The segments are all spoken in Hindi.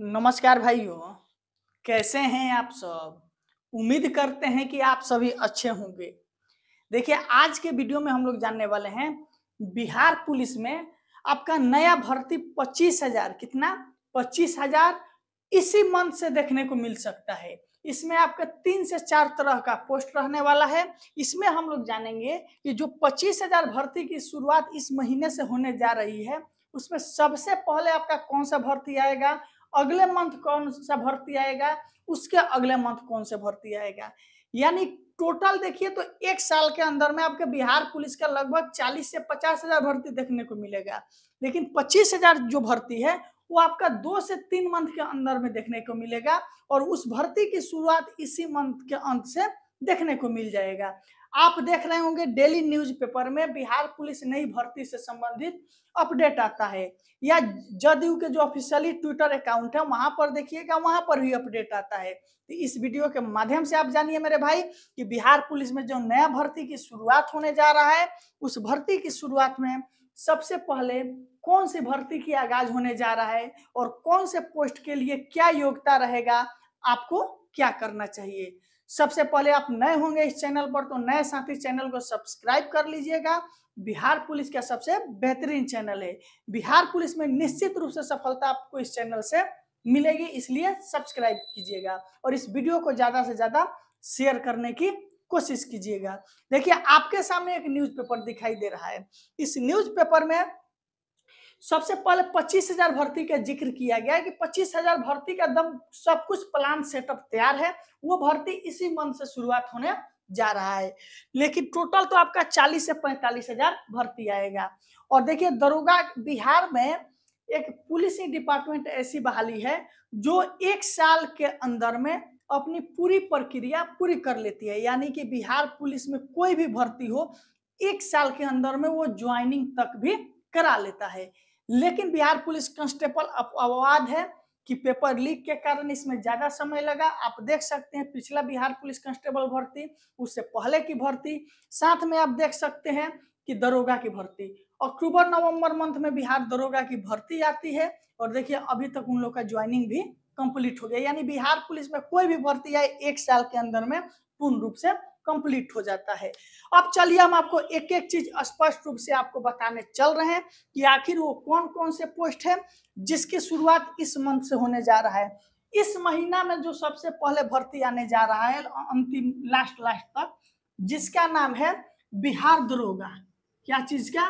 नमस्कार भाइयों कैसे हैं आप सब उम्मीद करते हैं कि आप सभी अच्छे होंगे देखिए आज के वीडियो में हम लोग जानने वाले हैं बिहार पुलिस में आपका नया भर्ती पच्चीस हजार कितना पच्चीस हजार इसी मंथ से देखने को मिल सकता है इसमें आपका तीन से चार तरह का पोस्ट रहने वाला है इसमें हम लोग जानेंगे कि जो पच्चीस हजार भर्ती की शुरुआत इस महीने से होने जा रही है उसमें सबसे पहले आपका कौन सा भर्ती आएगा अगले मंथ कौन सा भर्ती आएगा उसके अगले मंथ कौन से भर्ती आएगा यानी टोटल देखिए तो एक साल के अंदर में आपके बिहार पुलिस का लगभग चालीस से पचास हजार भर्ती देखने को मिलेगा लेकिन पच्चीस हजार जो भर्ती है वो आपका दो से तीन मंथ के अंदर में देखने को मिलेगा और उस भर्ती की शुरुआत इसी मंथ के अंत से देखने को मिल जाएगा आप देख रहे होंगे डेली न्यूज़पेपर में बिहार पुलिस नई भर्ती से संबंधित अपडेट आता है या जदयू के जो ऑफिशियली ट्विटर अकाउंट है वहां पर देखिएगा वहां पर भी अपडेट आता है तो इस वीडियो के माध्यम से आप जानिए मेरे भाई कि बिहार पुलिस में जो नया भर्ती की शुरुआत होने जा रहा है उस भर्ती की शुरुआत में सबसे पहले कौन सी भर्ती की आगाज होने जा रहा है और कौन से पोस्ट के लिए क्या योग्यता रहेगा आपको क्या करना चाहिए सबसे पहले आप नए होंगे इस चैनल पर तो नए साथी चैनल को सब्सक्राइब कर लीजिएगा बिहार पुलिस का सबसे बेहतरीन चैनल है बिहार पुलिस में निश्चित रूप से सफलता आपको इस चैनल से मिलेगी इसलिए सब्सक्राइब कीजिएगा और इस वीडियो को ज़्यादा से ज़्यादा शेयर करने की कोशिश कीजिएगा देखिए आपके सामने एक न्यूज़पेपर दिखाई दे रहा है इस न्यूज़पेपर में सबसे पहले पच्चीस हजार भर्ती का जिक्र किया गया है कि पच्चीस हजार भर्ती का दम सब कुछ प्लान सेटअप तैयार है वो भर्ती इसी मंथ से शुरुआत होने जा रहा है लेकिन टोटल तो आपका चालीस से पैंतालीस हजार भर्ती आएगा और देखिए दरोगा बिहार में एक पुलिसिंग डिपार्टमेंट ऐसी बहाली है जो एक साल के अंदर में अपनी पूरी प्रक्रिया पूरी कर लेती है यानी कि बिहार पुलिस में कोई भी भर्ती हो एक साल के अंदर में वो ज्वाइनिंग तक भी करा लेता है लेकिन बिहार पुलिस कांस्टेबल अपवाद है कि पेपर लीक के कारण इसमें ज्यादा समय लगा आप देख सकते हैं पिछला बिहार पुलिस कांस्टेबल भर्ती उससे पहले की भर्ती साथ में आप देख सकते हैं कि दरोगा की भर्ती अक्टूबर नवंबर मंथ में बिहार दरोगा की भर्ती आती है और देखिए अभी तक उन लोग का ज्वाइनिंग भी कंप्लीट हो गया यानी बिहार पुलिस में कोई भी भर्ती आए एक साल के अंदर में पूर्ण रूप से कंप्लीट हो जाता है अब चलिए हम आपको एक एक चीज स्पष्ट रूप से आपको बताने चल रहे हैं कि आखिर वो कौन कौन से पोस्ट है जिसकी शुरुआत इस मंथ से होने जा रहा है इस महीना में जो सबसे पहले भर्ती आने जा रहा है अंतिम लास्ट लास्ट तक जिसका नाम है बिहार दरोगा क्या चीज का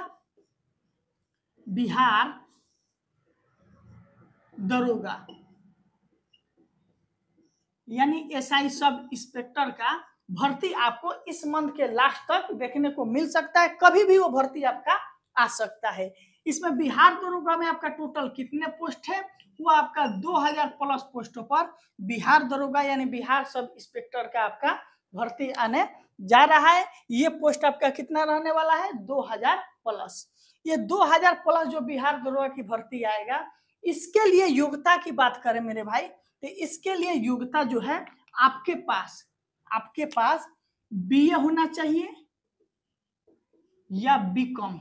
बिहार दरोगा यानी एसआई सब इंस्पेक्टर का भर्ती आपको इस मंथ के लास्ट तक देखने को मिल सकता है कभी भी वो भर्ती आपका आ सकता है इसमें बिहार दरोगा में आपका टोटल कितने पोस्ट है वो आपका 2000 प्लस पोस्टों पर बिहार दरोगा यानी बिहार सब इंस्पेक्टर का आपका भर्ती आने जा रहा है ये पोस्ट आपका कितना रहने वाला है 2000 प्लस ये 2000 प्लस जो बिहार दरोगा की भर्ती आएगा इसके लिए योग्यता की बात करें मेरे भाई तो इसके लिए योग्यता जो है आपके पास आपके पास बी ए होना चाहिए या बी कॉम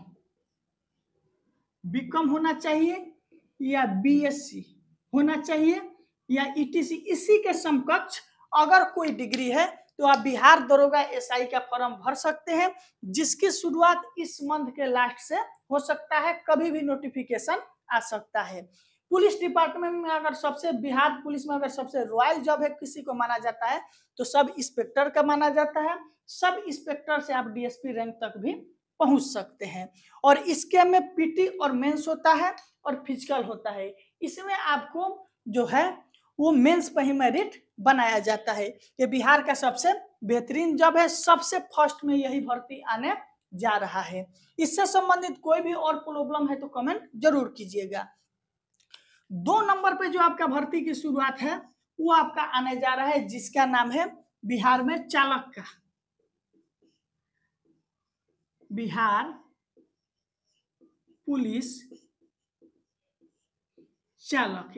बी कॉम होना चाहिए या बीएससी होना चाहिए या ईटीसी e इसी के समकक्ष अगर कोई डिग्री है तो आप बिहार दरोगा एसआई का फॉर्म भर सकते हैं जिसकी शुरुआत इस मंथ के लास्ट से हो सकता है कभी भी नोटिफिकेशन आ सकता है पुलिस डिपार्टमेंट में अगर सबसे बिहार पुलिस में अगर सबसे रॉयल जॉब है किसी को माना जाता है तो सब इंस्पेक्टर का माना जाता है सब इंस्पेक्टर से आप डीएसपी रैंक तक भी पहुंच सकते हैं और इसके में पीटी और मेंस होता है और फिजिकल होता है इसमें आपको जो है वो मेंस पर ही मेरिट बनाया जाता है ये बिहार का सबसे बेहतरीन जॉब है सबसे फर्स्ट में यही भर्ती आने जा रहा है इससे संबंधित कोई भी और प्रॉब्लम है तो कमेंट जरूर कीजिएगा दो नंबर पे जो आपका भर्ती की शुरुआत है वो आपका आने जा रहा है जिसका नाम है बिहार में चालक का बिहार पुलिस चालक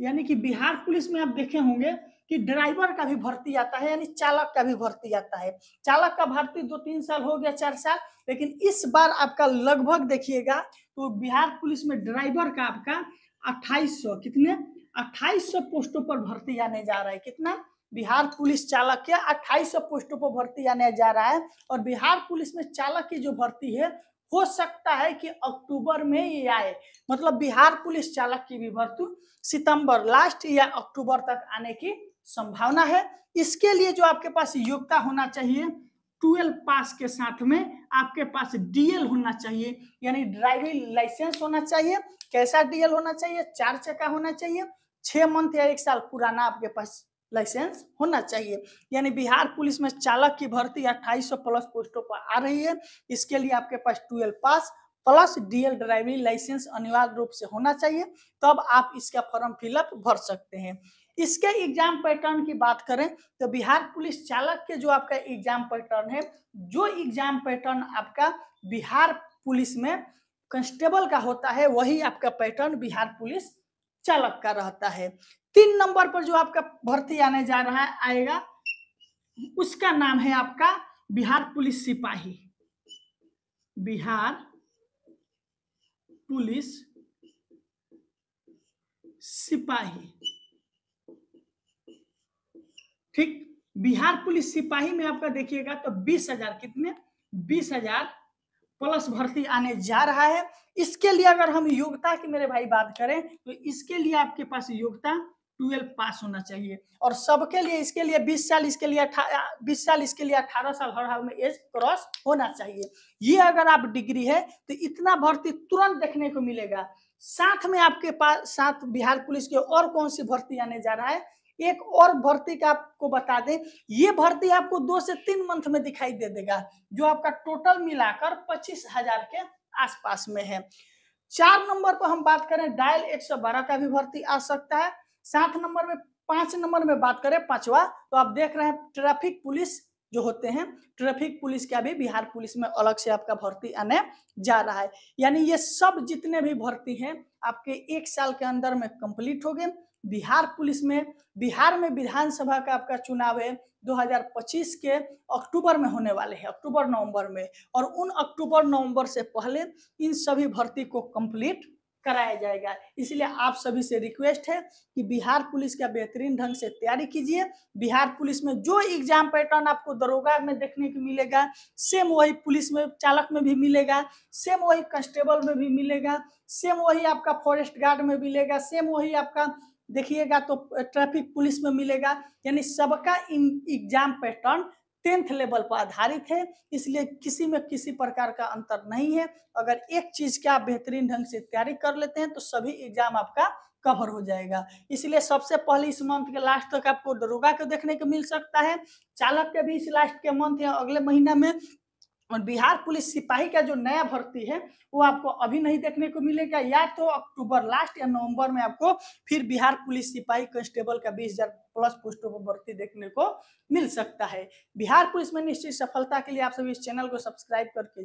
यानी कि बिहार पुलिस में आप देखे होंगे कि ड्राइवर का भी भर्ती आता है यानी चालक का भी भर्ती आता है चालक का भर्ती दो तीन साल हो गया चार साल लेकिन इस बार आपका लगभग देखिएगा तो बिहार पुलिस में ड्राइवर का आपका अट्ठाईस कितने अट्ठाईस पोस्टों पर भर्ती आने जा रहा है कितना बिहार पुलिस चालक के अट्ठाईस पोस्टों पर भर्ती आने जा रहा है और बिहार पुलिस में चालक की जो भर्ती है हो सकता है कि अक्टूबर में ये आए मतलब बिहार पुलिस चालक की भी भर्ती सितंबर लास्ट या अक्टूबर तक आने की संभावना है इसके लिए जो आपके पास योग्यता होना चाहिए ट्वेल्व पास के साथ में आपके पास डीएल होना चाहिए यानी ड्राइविंग लाइसेंस होना चाहिए कैसा डीएल होना चाहिए चार चक्का होना चाहिए छह मंथ या एक साल पुराना आपके पास लाइसेंस होना चाहिए यानी बिहार पुलिस में चालक की भर्ती अट्ठाईस प्लस पोस्टों पर आ रही है इसके लिए आपके पास twelve pass plus DL driving license अनिवार्य रूप से होना चाहिए तब आप इसका फॉर्म फिलअप भर सकते हैं इसके एग्जाम पैटर्न की बात करें तो बिहार पुलिस चालक के जो आपका एग्जाम पैटर्न है जो एग्जाम पैटर्न आपका बिहार पुलिस में कंस्टेबल का होता है वही आपका पैटर्न बिहार पुलिस चालक का रहता है तीन नंबर पर जो आपका भर्ती आने जा रहा है आएगा उसका नाम है आपका बिहार पुलिस सिपाही बिहार पुलिस सिपाही ठीक बिहार पुलिस सिपाही में आपका देखिएगा तो बीस हजार कितने बीस हजार प्लस भर्ती आने जा रहा है इसके लिए अगर हम योग्यता की मेरे भाई बात करें तो इसके लिए आपके पास योग्यता ट्वेल्व पास होना चाहिए और सबके लिए इसके लिए बीस साल इसके लिए बीस साल इसके लिए अठारह साल हर हाल में एज क्रॉस होना चाहिए ये अगर आप डिग्री है तो इतना भर्ती तुरंत देखने को मिलेगा साथ में आपके पास साथ बिहार पुलिस के और कौन सी भर्ती आने जा रहा है एक और भर्ती का आपको बता दें ये भर्ती आपको दो से तीन मंथ में दिखाई दे देगा जो आपका टोटल मिलाकर पच्चीस हजार के आसपास में है चार नंबर पर हम बात करें डायल एक सौ बारह का भी भर्ती आ सकता है सात नंबर में पांच नंबर में बात करें पांचवा तो आप देख रहे हैं ट्रैफिक पुलिस जो होते हैं ट्रैफिक पुलिस का भी बिहार पुलिस में अलग से आपका भर्ती आने जा रहा है यानी ये सब जितने भी भर्ती हैं आपके एक साल के अंदर में कंप्लीट हो गए बिहार पुलिस में बिहार में विधानसभा का आपका चुनाव है 2025 के अक्टूबर में होने वाले हैं अक्टूबर नवंबर में और उन अक्टूबर नवंबर से पहले इन सभी भर्ती को कंप्लीट कराया जाएगा इसलिए आप सभी से रिक्वेस्ट है कि बिहार पुलिस का बेहतरीन ढंग से तैयारी कीजिए बिहार पुलिस में जो एग्जाम पैटर्न आपको दरोगा में देखने को मिलेगा सेम वही पुलिस में चालक में भी मिलेगा सेम वही कंस्टेबल में भी मिलेगा सेम वही आपका फॉरेस्ट गार्ड में मिलेगा सेम वही आपका देखिएगा तो ट्रैफिक पुलिस में मिलेगा यानी सबका एग्जाम पैटर्न टेंथ लेवल पर आधारित है इसलिए किसी में किसी प्रकार का अंतर नहीं है अगर एक चीज के आप बेहतरीन ढंग से तैयारी कर लेते हैं तो सभी एग्जाम आपका कवर हो जाएगा इसलिए सबसे पहले इस मंथ के लास्ट तक आपको दरोगा को देखने को मिल सकता है चालक के भी इस लास्ट के मंथ या अगले महीना में और बिहार पुलिस सिपाही का जो नया भर्ती है वो आपको अभी नहीं देखने को मिलेगा या तो अक्टूबर लास्ट या नवंबर में आपको फिर बिहार पुलिस सिपाही कांस्टेबल का बीस हजार प्लस पोस्टों पर भर्ती देखने को मिल सकता है बिहार पुलिस में निश्चित सफलता के लिए आप सभी इस चैनल को सब्सक्राइब करके